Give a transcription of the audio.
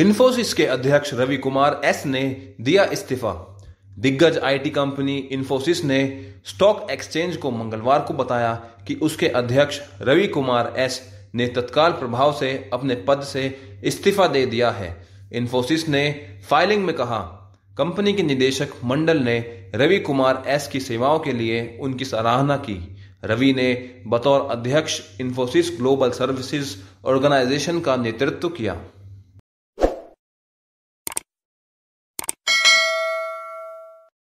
इन्फोसिस के अध्यक्ष रवि कुमार एस ने दिया इस्तीफा दिग्गज आईटी कंपनी इन्फोसिस ने स्टॉक एक्सचेंज को मंगलवार को बताया कि उसके अध्यक्ष रवि कुमार एस ने तत्काल प्रभाव से अपने पद से इस्तीफा दे दिया है इन्फोसिस ने फाइलिंग में कहा कंपनी के निदेशक मंडल ने रवि कुमार एस की सेवाओं के लिए उनकी सराहना की रवि ने बतौर अध्यक्ष इन्फोसिस ग्लोबल सर्विसेज ऑर्गेनाइजेशन का नेतृत्व किया